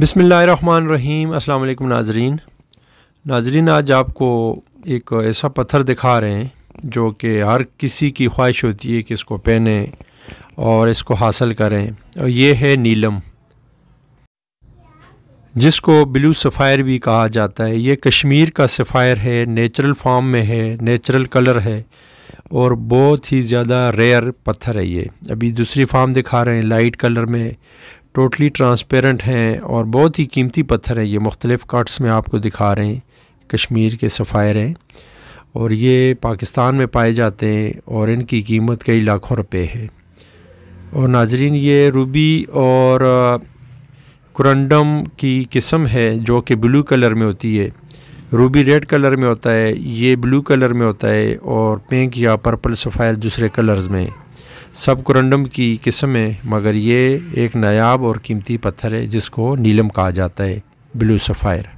बिसमीम् अल्लाम नाजरीन नाजरीन आज आपको एक ऐसा पत्थर दिखा रहे हैं जो कि हर किसी की ख्वाहिश होती है कि इसको पहने और इसको हासिल करें और ये है नीलम जिसको ब्लू सफ़ायर भी कहा जाता है ये कश्मीर का सफ़ायर है नेचुरल फॉर्म में है नेचुरल कलर है और बहुत ही ज़्यादा रेयर पत्थर है ये अभी दूसरी फार्म दिखा रहे हैं लाइट कलर में टोटली ट्रांसपेरेंट हैं और बहुत ही कीमती पत्थर हैं ये मुख्तलिफ़ कट्स में आपको दिखा रहे हैं कश्मीर के सफ़ायर हैं और ये पाकिस्तान में पाए जाते हैं और इनकी कीमत कई लाखों रुपए है और नाजरीन ये रूबी और कुरंडम की किस्म है जो कि ब्लू कलर में होती है रूबी रेड कलर में होता है ये ब्लू कलर में होता है और पिंक या पर्पल सफ़ायर दूसरे कलर्स में सब कुरंडम की किस्म है मगर ये एक नायाब और कीमती पत्थर है जिसको नीलम कहा जाता है ब्लू सफ़ायर